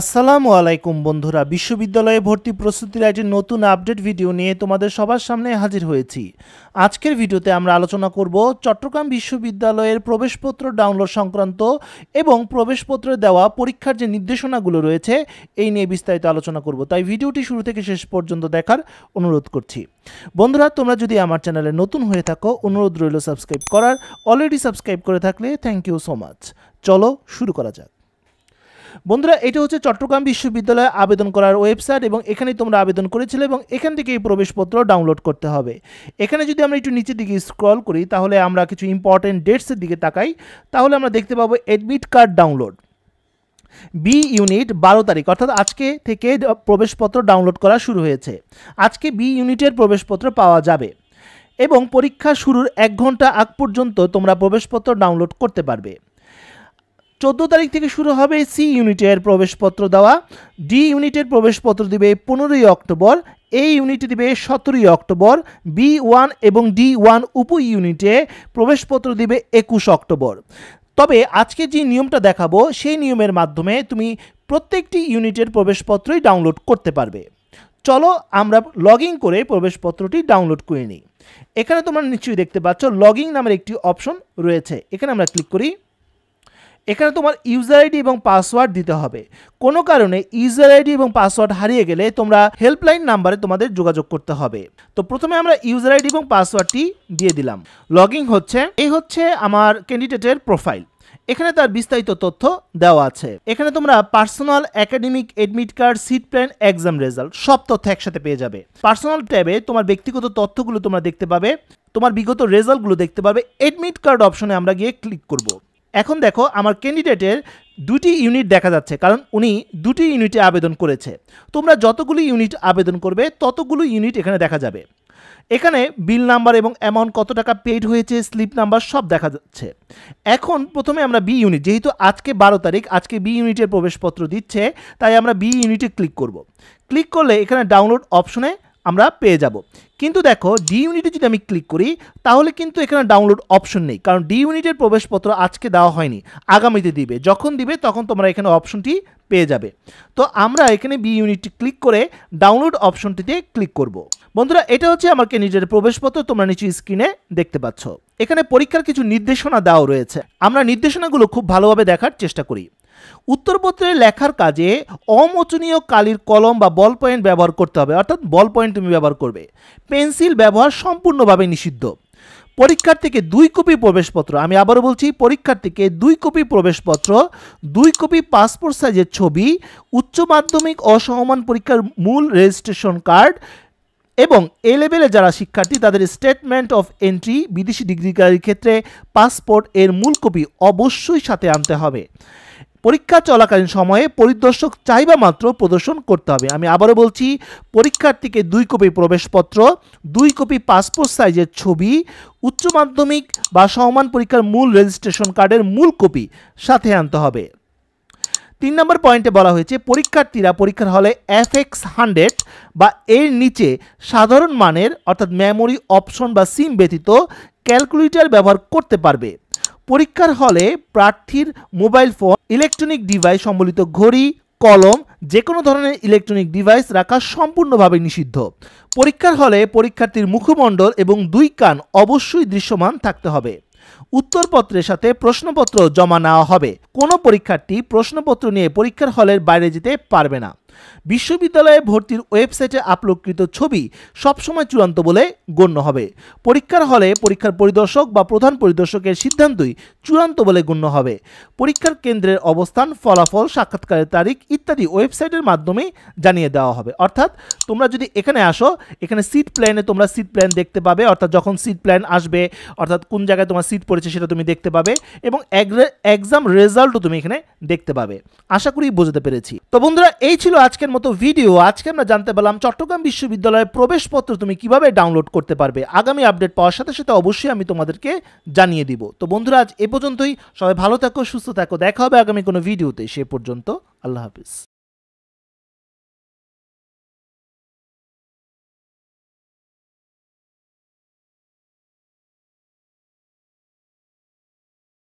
আসসালামু আলাইকুম বন্ধুরা বিশ্ববিদ্যালয়ে ভর্তি প্রস্তুতির একটি নতুন আপডেট ভিডিও নিয়ে তোমাদের সবার সামনে হাজির হয়েছি আজকের ভিডিওতে আমরা আলোচনা করব চট্টগ্রাম বিশ্ববিদ্যালয়ের প্রবেশপত্র ডাউনলোড সংক্রান্ত এবং প্রবেশপত্রে দেওয়া পরীক্ষার যে নির্দেশনাগুলো রয়েছে এই নিয়ে বিস্তারিত আলোচনা করব তাই ভিডিওটি শুরু থেকে শেষ পর্যন্ত দেখার অনুরোধ করছি বন্ধুরা তোমরা যদি আমার চ্যানেলে নতুন হয়ে থাকো অনুরোধ রইল সাবস্ক্রাইব করার অলরেডি সাবস্ক্রাইব করে থাকলে থ্যাংক ইউ সো মাচ চলো শুরু করা যাক বন্ধুরা এটা হচ্ছে চট্টগ্রাম বিশ্ববিদ্যালয়ে আবেদন করার ওয়েবসাইট এবং এখানেই তোমরা আবেদন করেছিলে এবং এখান থেকে এই প্রবেশপত্র ডাউনলোড করতে হবে এখানে যদি আমরা একটু নিচের দিকে স্ক্রল করি তাহলে আমরা কিছু ইম্পর্টেন্ট ডেটসের দিকে তাকাই তাহলে আমরা দেখতে পাবো admit card download B unit বারো তারিখ অর্থাৎ আজকে থেকে প্রবেশপত্র ডাউনলোড করা শুরু হয়েছে আজকে বি ইউনিটের প্রবেশপত্র পাওয়া যাবে এবং পরীক্ষা শুরুর এক ঘন্টা আগ পর্যন্ত তোমরা প্রবেশপত্র ডাউনলোড করতে পারবে চোদ্দ তারিখ থেকে শুরু হবে সি ইউনিটের প্রবেশপত্র দেওয়া ডি ইউনিটের প্রবেশপত্র দিবে পনেরোই অক্টোবর এই ইউনিটে দিবে সতেরোই অক্টোবর বি ওয়ান এবং ডি ওয়ান উপ ইউনিটে প্রবেশপত্র দিবে একুশ অক্টোবর তবে আজকে যে নিয়মটা দেখাবো সেই নিয়মের মাধ্যমে তুমি প্রত্যেকটি ইউনিটের প্রবেশপত্রই ডাউনলোড করতে পারবে চলো আমরা লগ করে প্রবেশপত্রটি ডাউনলোড করে নিই এখানে তোমরা নিশ্চয়ই দেখতে পাচ্ছ লগিং নামের একটি অপশন রয়েছে এখানে আমরা ক্লিক করি এখানে তোমার ইউজার আইডি এবং পাসওয়ার্ড দিতে হবে কোনো কারণে ইউজার আইডি এবং পাসওয়ার্ড হারিয়ে গেলে তোমরা হেল্পলাইন নাম্বারে তোমাদের যোগাযোগ করতে হবে তো প্রথমে আমরা ইউজার আইডি এবং পাসওয়ার্ডটি দিয়ে দিলাম লগিং হচ্ছে এই হচ্ছে আমার ক্যান্ডিডেটের প্রোফাইল এখানে তার বিস্তারিত তথ্য দেওয়া আছে এখানে তোমরা personal academic admit card seat plan exam result সব তথ্য একসাথে পেয়ে যাবে পার্সোনাল ট্যাবে তোমার ব্যক্তিগত তথ্যগুলো তোমরা দেখতে পাবে তোমার বিগত রেজাল্টগুলো দেখতে পাবে এডমিট কার্ড অপশনে আমরা গিয়ে ক্লিক করব এখন দেখো আমার ক্যান্ডিডেটের দুটি ইউনিট দেখা যাচ্ছে কারণ উনি দুটি ইউনিটে আবেদন করেছে তোমরা যতগুলি ইউনিট আবেদন করবে ততগুলো ইউনিট এখানে দেখা যাবে এখানে বিল নাম্বার এবং অ্যামাউন্ট কত টাকা পেইড হয়েছে স্লিপ নাম্বার সব দেখা যাচ্ছে এখন প্রথমে আমরা বি ইউনিট যেহেতু আজকে বারো তারিখ আজকে বি ইউনিটের প্রবেশপত্র দিচ্ছে তাই আমরা বি ইউনিটে ক্লিক করব। ক্লিক করলে এখানে ডাউনলোড অপশনে আমরা পেয়ে যাব কিন্তু দেখো ডি ইউনিটে যদি আমি ক্লিক করি তাহলে কিন্তু এখানে ডাউনলোড অপশন নেই কারণ ডি ইউনিটের প্রবেশপত্র আজকে দেওয়া হয়নি আগামীতে দিবে যখন দিবে তখন তোমরা এখানে অপশনটি পেয়ে যাবে তো আমরা এখানে বি ইউনিটটি ক্লিক করে ডাউনলোড অপশনটিতে ক্লিক করব। বন্ধুরা এটা হচ্ছে আমাকে নিজের প্রবেশপত্র তোমরা নিচে স্ক্রিনে দেখতে পাচ্ছ এখানে পরীক্ষার কিছু নির্দেশনা দেওয়া রয়েছে আমরা নির্দেশনাগুলো খুব ভালোভাবে দেখার চেষ্টা করি উত্তরপত্রে লেখার কাজে অমোচনীয় কালির কলম বা বল পয়েন্ট ব্যবহার করতে হবে অর্থাৎ বল পয়েন্ট তুমি ব্যবহার করবে পেন্সিল ব্যবহার সম্পূর্ণভাবে নিষিদ্ধ পরীক্ষার থেকে দুই কপি প্রবেশপত্র আমি আবারও বলছি পরীক্ষার থেকে দুই কপি প্রবেশপত্র দুই কপি পাসপোর্ট সাইজের ছবি উচ্চ মাধ্যমিক অসহমান পরীক্ষার মূল রেজিস্ট্রেশন কার্ড এবং এ লেভেলে যারা শিক্ষার্থী তাদের স্টেটমেন্ট অফ এন্ট্রি বিদেশি ডিগ্রিকারীর ক্ষেত্রে পাসপোর্ট এর মূল কপি অবশ্যই সাথে আনতে হবে পরীক্ষা চলাকালীন সময়ে পরিদর্শক চাইবা মাত্র প্রদর্শন করতে হবে আমি আবারও বলছি পরীক্ষার্থীকে দুই কপি প্রবেশপত্র দুই কপি পাসপোর্ট সাইজের ছবি উচ্চ মাধ্যমিক বা সমান পরীক্ষার মূল রেজিস্ট্রেশন কার্ডের মূল কপি সাথে আনতে হবে তিন নম্বর পয়েন্টে বলা হয়েছে পরীক্ষার্থীরা পরীক্ষার হলে এফ এক্স হান্ড্রেড বা এর নিচে সাধারণ মানের অর্থাৎ মেমোরি অপশন বা সিম ব্যতীত ক্যালকুলেটর ব্যবহার করতে পারবে পরীক্ষার হলে প্রার্থীর মোবাইল ফোন ইলেকট্রনিক ডিভাইস সম্বলিত ঘড়ি কলম যে কোনো ধরনের ইলেকট্রনিক ডিভাইস রাখা সম্পূর্ণভাবে নিষিদ্ধ পরীক্ষার হলে পরীক্ষার্থীর মুখমণ্ডল এবং দুই কান অবশ্যই দৃশ্যমান থাকতে হবে উত্তরপত্রের সাথে প্রশ্নপত্র জমা নেওয়া হবে কোনো পরীক্ষার্থী প্রশ্নপত্র নিয়ে পরীক্ষার হলের বাইরে যেতে পারবে না বিশ্ববিদ্যালয়ে ভর্তির ওয়েবসাইটে আপলোডকৃত ছবি সবসময় চূড়ান্ত বলে গণ্য হবে পরীক্ষার হলে পরীক্ষার পরিদর্শক বা প্রধান পরিদর্শকের সিদ্ধান্তই চূড়ান্ত বলে গণ্য হবে পরীক্ষার কেন্দ্রের অবস্থান ফলাফল সাক্ষাৎকারের তারিখ ইত্যাদি ওয়েবসাইটের মাধ্যমেই জানিয়ে দেওয়া হবে অর্থাৎ তোমরা যদি এখানে আসো এখানে সিট প্ল্যানে তোমরা সিট প্ল্যান দেখতে পাবে অর্থাৎ যখন সিট প্ল্যান আসবে অর্থাৎ কোন জায়গায় তোমার সিট পড়েছে সেটা তুমি দেখতে পাবে এবং এক্সাম রেজাল্টও তুমি এখানে দেখতে পাবে আশা করি বোঝাতে পেরেছি তো বন্ধুরা এই ছিল আজকের মতো ভিডিও আজকে আমরা জানতে পারলাম চট্টগ্রাম বিশ্ববিদ্যালয়ের প্রবেশপত্র তুমি কিভাবে ডাউনলোড করতে পারবে আগামী আপডেট পাওয়ার সাথে সাথে অবশ্যই আমি তোমাদেরকে জানিয়ে দিব তো বন্ধুরা আজ এ পর্যন্তই সবাই ভালো থাকো সুস্থ থাকো দেখা হবে আগামী কোনো ভিডিওতে সে পর্যন্ত আল্লাহ হাফিজ